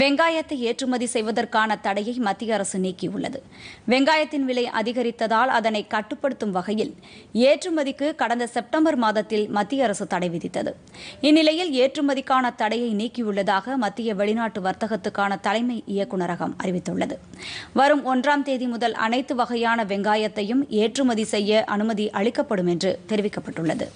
வெங்காயத்தை ஏற்றுமதி செய்வதற்கான தடையை மத்திய அரசு நீக்கியுள்ளது வெங்காயத்தின் விலை அதிகரித்ததால் அதனை கட்டுப்படுத்தும் வகையில் ஏற்றுமதிக்கு கடந்த செப்டம்பர் மாதத்தில் மத்திய அரசு தடை விதித்தது இந்நிலையில் ஏற்றுமதிக்கான தடையை நீக்கியுள்ளதாக மத்திய வெளிநாட்டு வர்த்தகத்துக்கான தலைமை இயக்குநரகம் அறிவித்துள்ளது வரும் ஒன்றாம் தேதி முதல் அனைத்து வகையான வெங்காயத்தையும் ஏற்றுமதி செய்ய அனுமதி அளிக்கப்படும் என்று தெரிவிக்கப்பட்டுள்ளது